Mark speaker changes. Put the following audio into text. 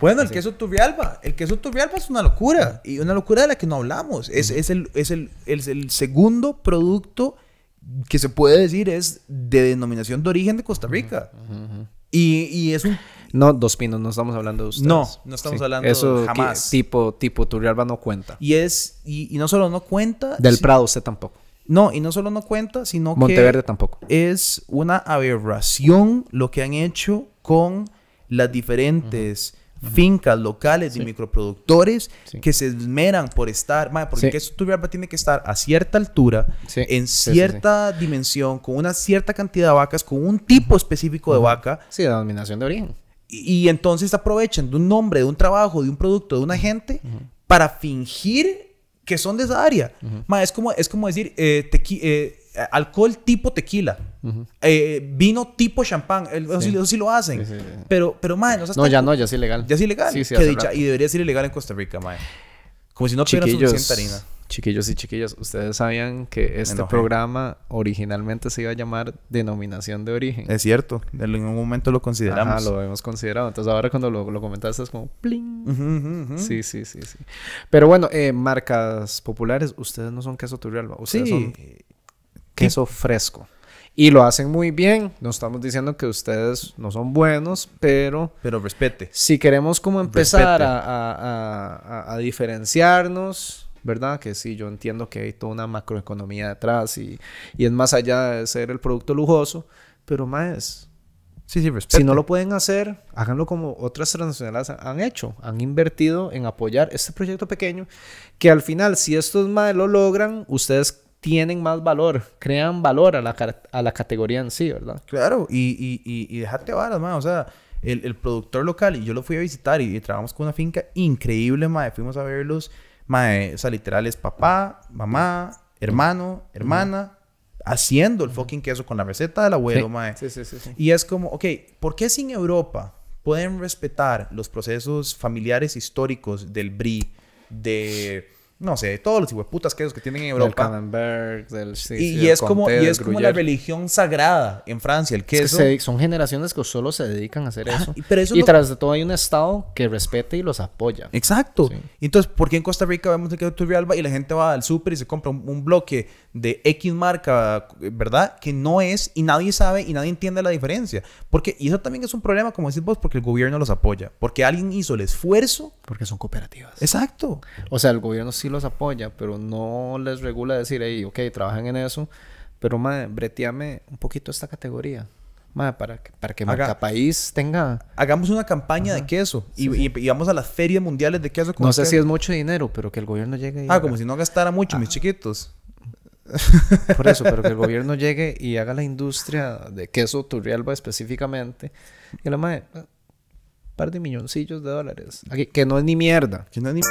Speaker 1: Bueno, el queso Turrialba. El queso Turrialba es una locura. Y una locura de la que no hablamos. Es, el, es, el, segundo producto que se puede decir es de denominación de origen de Costa Rica. y, es un... No, Dos Pinos, no estamos hablando de ustedes. No, no estamos hablando Eso jamás.
Speaker 2: tipo, tipo Turrialba no cuenta.
Speaker 1: Y es... Y, no solo no cuenta... Del Prado usted tampoco. No, y no solo no cuenta, sino Monteverde que... Monteverde tampoco. Es una aberración lo que han hecho con las diferentes fincas locales y microproductores que se esmeran por estar, porque tu tiene que estar a cierta altura, en cierta dimensión, con una cierta cantidad de vacas, con un tipo específico de vaca. Sí, de denominación de origen. Y, entonces aprovechan de un nombre, de un trabajo, de un producto, de una gente para fingir que son de esa área. es, como, es como decir, eh, eh, alcohol tipo tequila, eh, vino tipo champán, Eso, sí, lo hacen. pero, pero, madre, no, ya no, ya es ilegal. Ya es ilegal. Que dicha, y
Speaker 2: debería ser ilegal en Costa Rica, madre. Como si no tuviera suficiente harina. Chiquillos y chiquillas, ustedes sabían que este programa originalmente se iba a llamar Denominación de Origen. Es cierto,
Speaker 1: en un momento lo consideramos. Ah, lo hemos
Speaker 2: considerado. Entonces ahora cuando lo, lo comentaste es como pling. Sí, sí, sí, sí. Pero bueno, eh, marcas populares, ustedes no son queso Turrialba, ustedes son eh, queso fresco. Y lo hacen muy bien. No estamos diciendo que ustedes no son buenos, pero... Pero respete. Si queremos como empezar a, a, diferenciarnos, ¿verdad? Que sí, yo entiendo que hay toda una macroeconomía detrás y, y es más allá de ser el producto lujoso, pero más... Sí, sí, respete. Si no lo pueden hacer, háganlo como otras transnacionales han hecho. Han invertido en apoyar este proyecto pequeño que al final, si estos más lo logran, ustedes tienen más valor, crean valor a la, a la categoría en sí,
Speaker 1: ¿verdad? Claro, y, y, y, y dejate varas, O sea, el, productor local, y yo lo fui a visitar y, trabajamos con una finca increíble, madre. Fuimos a verlos, mae, O sea, literal es papá, mamá, hermano, hermana. Haciendo el fucking queso con la receta del abuelo, mae. Sí, sí, sí, Y es como, ok, ¿por qué sin Europa pueden respetar los procesos familiares históricos del BRI, de no sé, todos los hueputas que
Speaker 2: que tienen en Europa. Camembert, y, es como, y es como la religión sagrada en Francia, el queso. son generaciones que solo se dedican a hacer eso. y tras de todo hay un Estado que respete y los apoya.
Speaker 1: Exacto. Entonces, ¿por qué en Costa Rica vemos el queso Turrialba y la gente va al super y se compra un, bloque de X marca, ¿verdad? Que no es y nadie sabe y nadie entiende la diferencia. Porque, y eso también es un problema, como decís vos, porque el gobierno los apoya. Porque alguien hizo
Speaker 2: el esfuerzo. Porque son cooperativas. Exacto. O sea, el gobierno sí los apoya, pero no les regula decir, ahí, ok, trabajan en eso, pero madre, breteame un poquito esta categoría. Madre, para que, para que Haga, país tenga. Hagamos una campaña de queso y,
Speaker 1: vamos a las ferias mundiales de queso. no sé si es
Speaker 2: mucho dinero, pero que el gobierno llegue. Y ah, como si no gastara mucho, mis ah. chiquitos. Por eso, pero que el gobierno llegue y haga la industria de queso Turrialba específicamente. Y la madre, un par de milloncillos de dólares. Aquí, que no es ni mierda. Que no es ni.